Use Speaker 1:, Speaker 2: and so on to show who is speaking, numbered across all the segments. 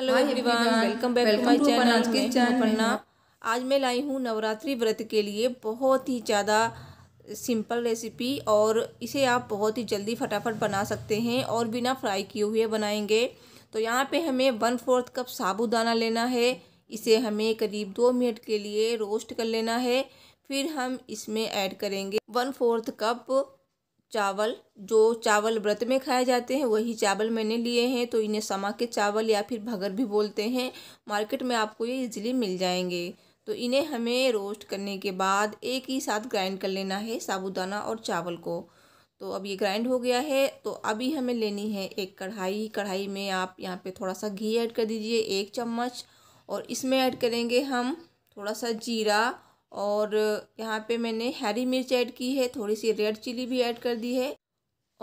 Speaker 1: hello everyone welcome back to my channel के channel आज मैं लाई हूँ नवरात्रि व्रत के लिए बहुत ही ज़्यादा सिंपल रेसिपी और इसे आप बहुत ही जल्दी फटाफट बना सकते हैं और बिना फ्राई किए हुए बनाएंगे तो यहाँ पे हमें वन फोर्थ कप साबूदाना लेना है इसे हमें करीब दो मिनट के लिए रोस्ट कर लेना है फिर हम इसमें ऐड करेंगे वन फोर्थ कप चावल जो चावल व्रत में खाए जाते हैं वही चावल मैंने लिए हैं तो इन्हें समा के चावल या फिर भगर भी बोलते हैं मार्केट में आपको ये इजीली मिल जाएंगे तो इन्हें हमें रोस्ट करने के बाद एक ही साथ ग्राइंड कर लेना है साबुदाना और चावल को तो अब ये ग्राइंड हो गया है तो अभी हमें लेनी है एक कढ़ाई कढ़ाई में आप यहाँ पर थोड़ा सा घी ऐड कर दीजिए एक चम्मच और इसमें ऐड करेंगे हम थोड़ा सा जीरा और यहाँ पे मैंने हरी मिर्च ऐड की है थोड़ी सी रेड चिली भी ऐड कर दी है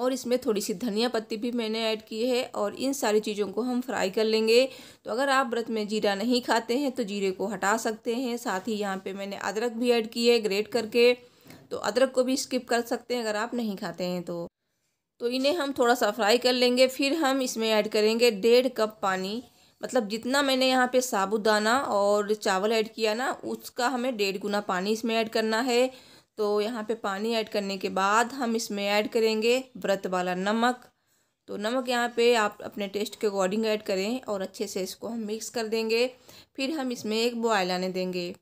Speaker 1: और इसमें थोड़ी सी धनिया पत्ती भी मैंने ऐड की है और इन सारी चीज़ों को हम फ्राई कर लेंगे तो अगर आप व्रत में जीरा नहीं खाते हैं तो जीरे को हटा सकते हैं साथ ही यहाँ पे मैंने अदरक भी ऐड की है ग्रेट करके तो अदरक को भी स्किप कर सकते हैं अगर आप नहीं खाते हैं तो तो इन्हें हम थोड़ा सा फ्राई कर लेंगे फिर हम इसमें ऐड करेंगे डेढ़ कप पानी मतलब जितना मैंने यहाँ पे साबुदाना और चावल ऐड किया ना उसका हमें डेढ़ गुना पानी इसमें ऐड करना है तो यहाँ पे पानी ऐड करने के बाद हम इसमें ऐड करेंगे व्रत वाला नमक तो नमक यहाँ पे आप अपने टेस्ट के अकॉर्डिंग ऐड करें और अच्छे से इसको हम मिक्स कर देंगे फिर हम इसमें एक बॉयल आने देंगे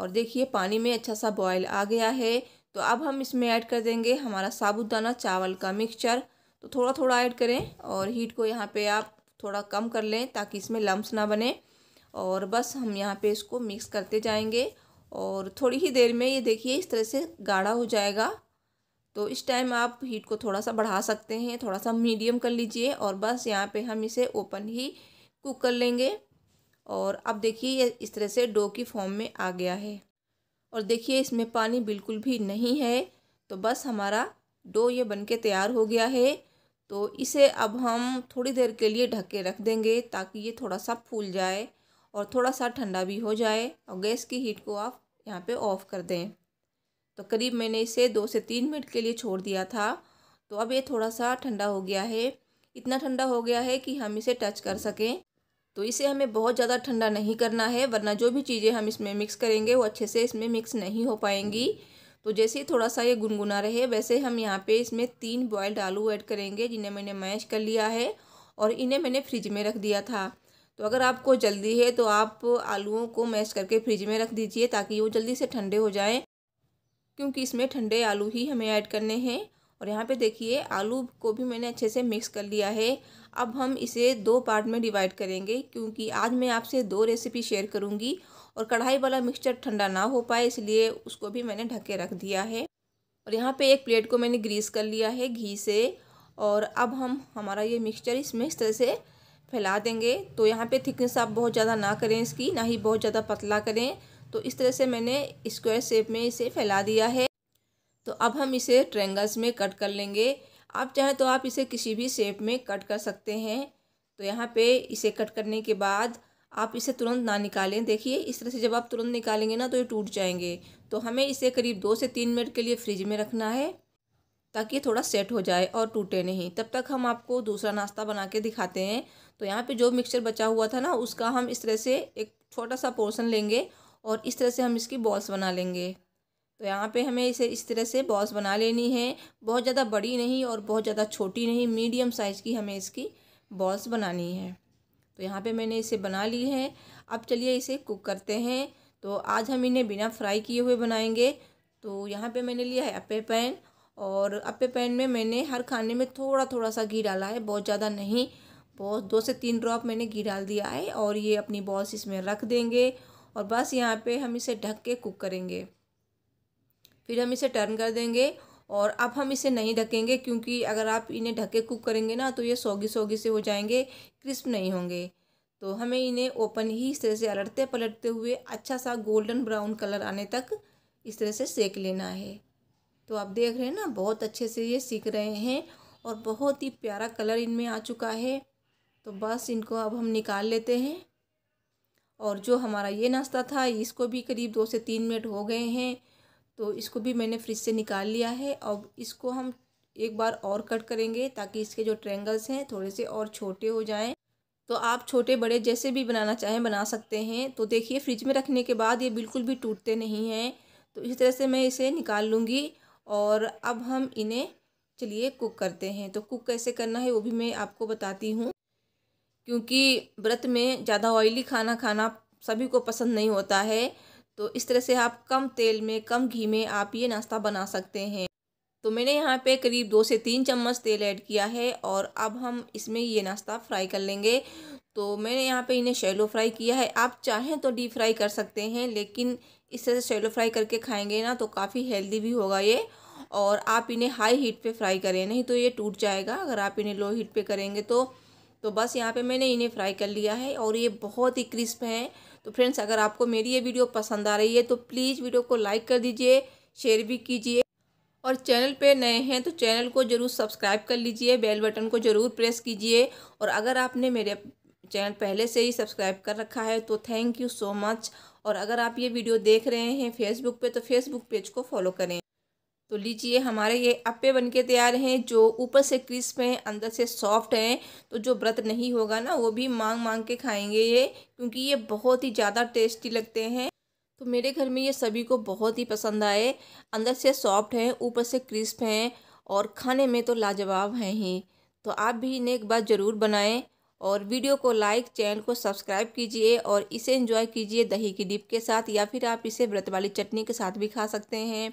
Speaker 1: और देखिए पानी में अच्छा सा बॉयल आ गया है तो अब हम इसमें ऐड कर देंगे हमारा साबुदाना चावल का मिक्सचर तो थोड़ा थोड़ा ऐड करें और हीट को यहाँ पे आप थोड़ा कम कर लें ताकि इसमें लम्ब ना बने और बस हम यहाँ पे इसको मिक्स करते जाएंगे और थोड़ी ही देर में ये देखिए इस तरह से गाढ़ा हो जाएगा तो इस टाइम आप हीट को थोड़ा सा बढ़ा सकते हैं थोड़ा सा मीडियम कर लीजिए और बस यहाँ पे हम इसे ओपन ही कुक कर लेंगे और अब देखिए ये इस तरह से डो की फॉर्म में आ गया है और देखिए इसमें पानी बिल्कुल भी नहीं है तो बस हमारा डो ये बन के तैयार हो गया है तो इसे अब हम थोड़ी देर के लिए ढक के रख देंगे ताकि ये थोड़ा सा फूल जाए और थोड़ा सा ठंडा भी हो जाए और गैस की हीट को आप यहाँ पे ऑफ़ कर दें तो करीब मैंने इसे दो से तीन मिनट के लिए छोड़ दिया था तो अब ये थोड़ा सा ठंडा हो गया है इतना ठंडा हो गया है कि हम इसे टच कर सकें तो इसे हमें बहुत ज़्यादा ठंडा नहीं करना है वरना जो भी चीज़ें हम इसमें मिक्स करेंगे वो अच्छे से इसमें मिक्स नहीं हो पाएंगी तो जैसे ही थोड़ा सा ये गुनगुना रहे वैसे हम यहाँ पे इसमें तीन बॉयल्ड आलू ऐड करेंगे जिन्हें मैंने मैश कर लिया है और इन्हें मैंने फ्रिज में रख दिया था तो अगर आपको जल्दी है तो आप आलूओं को मैश करके फ्रिज में रख दीजिए ताकि वो जल्दी से ठंडे हो जाएँ क्योंकि इसमें ठंडे आलू ही हमें ऐड करने हैं और यहाँ पे देखिए आलू को भी मैंने अच्छे से मिक्स कर लिया है अब हम इसे दो पार्ट में डिवाइड करेंगे क्योंकि आज मैं आपसे दो रेसिपी शेयर करूँगी और कढ़ाई वाला मिक्सचर ठंडा ना हो पाए इसलिए उसको भी मैंने ढक के रख दिया है और यहाँ पे एक प्लेट को मैंने ग्रीस कर लिया है घी से और अब हम हमारा ये मिक्सचर इसमें इस तरह से फैला देंगे तो यहाँ पे थिकनेस आप बहुत ज़्यादा ना करें इसकी ना ही बहुत ज़्यादा पतला करें तो इस तरह से मैंने स्क्वायर शेप में इसे फैला दिया है तो अब हम इसे ट्रेंगल्स में कट कर लेंगे आप चाहें तो आप इसे किसी भी शेप में कट कर सकते हैं तो यहाँ पे इसे कट करने के बाद आप इसे तुरंत ना निकालें देखिए इस तरह से जब आप तुरंत निकालेंगे ना तो ये टूट जाएंगे तो हमें इसे करीब दो से तीन मिनट के लिए फ्रिज में रखना है ताकि थोड़ा सेट हो जाए और टूटे नहीं तब तक हम आपको दूसरा नाश्ता बना के दिखाते हैं तो यहाँ पे जो मिक्सचर बचा हुआ था ना उसका हम इस तरह से एक छोटा सा पोर्सन लेंगे और इस तरह से हम इसकी बॉल्स बना लेंगे तो यहाँ पे हमें इसे इस तरह से बॉल्स बना लेनी है बहुत ज़्यादा बड़ी नहीं और बहुत ज़्यादा छोटी नहीं मीडियम साइज़ की हमें इसकी बॉल्स बनानी है तो यहाँ पे मैंने इसे बना ली है अब चलिए इसे कुक करते हैं तो आज हम इन्हें बिना फ्राई किए हुए बनाएंगे तो यहाँ पे मैंने लिया है अपे पैन और अपे पैन में मैंने हर खाने में थोड़ा थोड़ा सा घी डाला है बहुत ज़्यादा नहीं बहुत दो से तीन ड्रॉप मैंने घी डाल दिया है और ये अपनी बॉल्स इसमें रख देंगे और बस यहाँ पर हम इसे ढक के कुक करेंगे फिर हम इसे टर्न कर देंगे और अब हम इसे नहीं ढकेंगे क्योंकि अगर आप इन्हें ढके कुक करेंगे ना तो ये सौगी सौगी से हो जाएंगे क्रिस्प नहीं होंगे तो हमें इन्हें ओपन ही इस तरह से अलटते पलटते हुए अच्छा सा गोल्डन ब्राउन कलर आने तक इस तरह से सेक लेना है तो आप देख रहे हैं ना बहुत अच्छे से ये सीख रहे हैं और बहुत ही प्यारा कलर इनमें आ चुका है तो बस इनको अब हम निकाल लेते हैं और जो हमारा ये नाश्ता था इसको भी करीब दो से तीन मिनट हो गए हैं तो इसको भी मैंने फ्रिज से निकाल लिया है अब इसको हम एक बार और कट करेंगे ताकि इसके जो ट्रेंगल्स हैं थोड़े से और छोटे हो जाएं तो आप छोटे बड़े जैसे भी बनाना चाहें बना सकते हैं तो देखिए फ्रिज में रखने के बाद ये बिल्कुल भी टूटते नहीं हैं तो इस तरह से मैं इसे निकाल लूँगी और अब हम इन्हें चलिए कुक करते हैं तो कुक कैसे करना है वो भी मैं आपको बताती हूँ क्योंकि व्रत में ज़्यादा ऑयली खाना खाना सभी को पसंद नहीं होता है तो इस तरह से आप कम तेल में कम घी में आप ये नाश्ता बना सकते हैं तो मैंने यहाँ पे करीब दो से तीन चम्मच तेल ऐड किया है और अब हम इसमें ये नाश्ता फ्राई कर लेंगे तो मैंने यहाँ पे इन्हें शैलो फ्राई किया है आप चाहें तो डीप फ्राई कर सकते हैं लेकिन इस तरह से शैलो फ्राई करके खाएंगे ना तो काफ़ी हेल्दी भी होगा ये और आप इन्हें हाई हीट पे फ्राई करें नहीं तो ये टूट जाएगा अगर आप इन्हें लो हीट पे करेंगे तो तो बस यहाँ पे मैंने इन्हें फ्राई कर लिया है और ये बहुत ही क्रिस्प हैं तो फ्रेंड्स अगर आपको मेरी ये वीडियो पसंद आ रही है तो प्लीज़ वीडियो को लाइक कर दीजिए शेयर भी कीजिए और चैनल पे नए हैं तो चैनल को ज़रूर सब्सक्राइब कर लीजिए बेल बटन को ज़रूर प्रेस कीजिए और अगर आपने मेरे चैनल पहले से ही सब्सक्राइब कर रखा है तो थैंक यू सो मच और अगर आप ये वीडियो देख रहे हैं फेसबुक पर तो फेसबुक पेज को फॉलो करें तो लीजिए हमारे ये अप्पे बन के तैयार हैं जो ऊपर से क्रिस्प हैं अंदर से सॉफ्ट हैं तो जो व्रत नहीं होगा ना वो भी मांग मांग के खाएंगे ये क्योंकि ये बहुत ही ज़्यादा टेस्टी लगते हैं तो मेरे घर में ये सभी को बहुत ही पसंद आए अंदर से सॉफ्ट हैं ऊपर से क्रिस्प हैं और खाने में तो लाजवाब हैं ही तो आप भी इन्हें एक बार ज़रूर बनाएं और वीडियो को लाइक चैनल को सब्सक्राइब कीजिए और इसे एंजॉय कीजिए दही की डिप के साथ या फिर आप इसे व्रत वाली चटनी के साथ भी खा सकते हैं